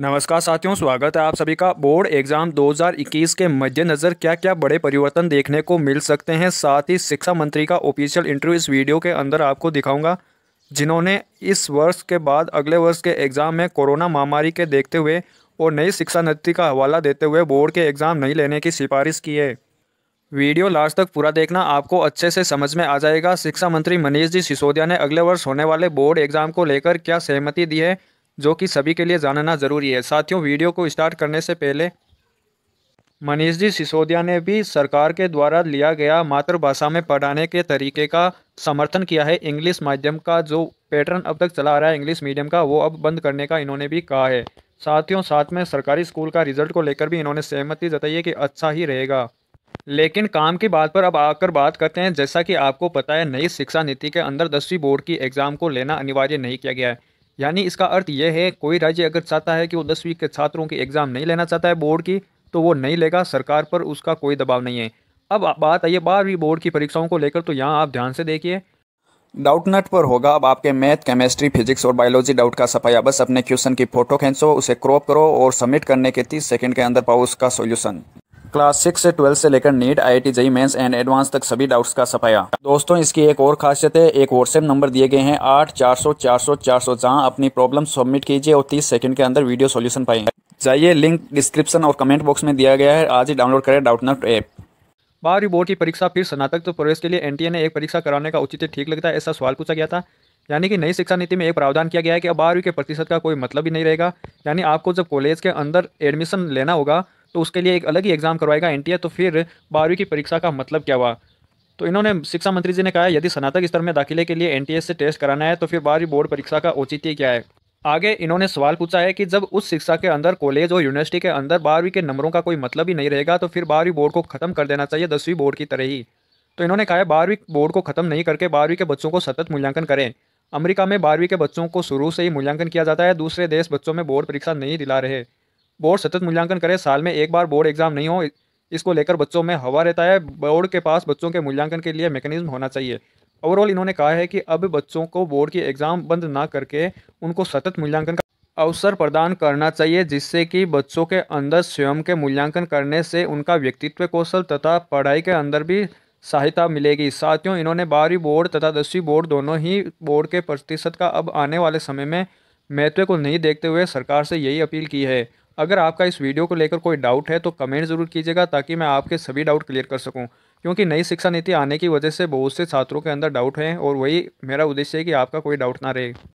नमस्कार साथियों स्वागत है आप सभी का बोर्ड एग्जाम 2021 के मद्देनज़र क्या क्या बड़े परिवर्तन देखने को मिल सकते हैं साथ ही शिक्षा मंत्री का ऑफिशियल इंटरव्यू इस वीडियो के अंदर आपको दिखाऊंगा जिन्होंने इस वर्ष के बाद अगले वर्ष के एग्ज़ाम में कोरोना महामारी के देखते हुए और नई शिक्षा नीति का हवाला देते हुए बोर्ड के एग्ज़ाम नहीं लेने की सिफारिश की है वीडियो लास्ट तक पूरा देखना आपको अच्छे से समझ में आ जाएगा शिक्षा मंत्री मनीष जी सिसोदिया ने अगले वर्ष होने वाले बोर्ड एग्ज़ाम को लेकर क्या सहमति दी है जो कि सभी के लिए जानना ज़रूरी है साथियों वीडियो को स्टार्ट करने से पहले मनीष जी सिसोदिया ने भी सरकार के द्वारा लिया गया मातृभाषा में पढ़ाने के तरीके का समर्थन किया है इंग्लिश माध्यम का जो पैटर्न अब तक चला आ रहा है इंग्लिश मीडियम का वो अब बंद करने का इन्होंने भी कहा है साथियों साथ में सरकारी स्कूल का रिजल्ट को लेकर भी इन्होंने सहमति जताई है कि अच्छा ही रहेगा लेकिन काम की बात पर अब आकर बात करते हैं जैसा कि आपको पता है नई शिक्षा नीति के अंदर दसवीं बोर्ड की एग्ज़ाम को लेना अनिवार्य नहीं किया गया है यानी इसका अर्थ यह है कोई राज्य अगर चाहता है कि वो दसवीं के छात्रों की एग्ज़ाम नहीं लेना चाहता है बोर्ड की तो वो नहीं लेगा सरकार पर उसका कोई दबाव नहीं है अब बात आइए बारहवीं बोर्ड की परीक्षाओं को लेकर तो यहाँ आप ध्यान से देखिए डाउट नट पर होगा अब आपके मैथ केमिस्ट्री फिजिक्स और बायोलॉजी डाउट का सफाया बस अपने क्वेश्चन की फोटो खींचो उसे क्रॉप करो और सबमिट करने के 30 सेकंड के अंदर पाओ उसका सॉल्यूशन क्लास सिक्स से ट्वेल्थ से लेकर NEET I I T mains and advance तक सभी डाउट्स का सफाया दोस्तों इसकी एक और खासियत है एक व्हाट्सएप नंबर दिए गए हैं आठ चार सौ चार सौ चार सौ जहाँ अपनी प्रॉब्लम सबमिट कीजिए और तीस सेकंड के अंदर वीडियो सोल्यूशन पाएंगे जाइए लिंक डिस्क्रिप्शन और कमेंट बॉक्स में दिया गया है आज ही डाउनलोड करें डाउट नट ऐप बारहवीं बोर्ड की परीक्षा फिर स्नातक तो प्रवेश के लिए एन ने एक परीक्षा कराने का उचित ठीक लगता है ऐसा सवाल पूछा गया था यानी कि नई शिक्षा नीति में एक प्रावधान किया गया है कि बारहवीं के प्रतिशत का कोई मतलब ही नहीं रहेगा यानी आपको जब कॉलेज के अंदर एडमिशन लेना होगा तो उसके लिए एक अलग ही एग्ज़ाम करवाएगा एन तो फिर बारहवीं की परीक्षा का मतलब क्या हुआ तो इन्होंने शिक्षा मंत्री जी ने कहा यदि स्नातक स्तर में दाखिले के लिए एन से टेस्ट कराना है तो फिर बारहवीं बोर्ड परीक्षा का औचित्य क्या है आगे इन्होंने सवाल पूछा है कि जब उस शिक्षा के अंदर कॉलेज और यूनिवर्सिटी के अंदर बारहवीं के नंबरों का कोई मतलब ही नहीं रहेगा तो फिर बारहवीं बोर्ड को ख़त्म कर देना चाहिए दसवीं बोर्ड की तरह ही तो इन्होंने कहा है बारहवीं बोर्ड को ख़त्म नहीं करके बारहवीं के बच्चों को सतत मूल्यांकन करें अमेरिका में बारहवीं के बच्चों को शुरू से ही मूल्यांकन किया जाता है दूसरे देश बच्चों में बोर्ड परीक्षा नहीं दिला रहे बोर्ड सतत मूल्यांकन करे साल में एक बार बोर्ड एग्जाम नहीं हो इसको लेकर बच्चों में हवा रहता है बोर्ड के पास बच्चों के मूल्यांकन के लिए मैकेनिज्म होना चाहिए ओवरऑल इन्होंने कहा है कि अब बच्चों को बोर्ड की एग्ज़ाम बंद ना करके उनको सतत मूल्यांकन का अवसर प्रदान करना चाहिए जिससे कि बच्चों के अंदर स्वयं के मूल्यांकन करने से उनका व्यक्तित्व कौशल तथा पढ़ाई के अंदर भी सहायता मिलेगी साथियों इन्होंने बारहवीं बोर्ड तथा दसवीं बोर्ड दोनों ही बोर्ड के प्रतिशत का अब आने वाले समय में महत्व को नहीं देखते हुए सरकार से यही अपील की है अगर आपका इस वीडियो को लेकर कोई डाउट है तो कमेंट ज़रूर कीजिएगा ताकि मैं आपके सभी डाउट क्लियर कर सकूँ क्योंकि नई शिक्षा नीति आने की वजह से बहुत से छात्रों के अंदर डाउट हैं और वही मेरा उद्देश्य है कि आपका कोई डाउट ना रहे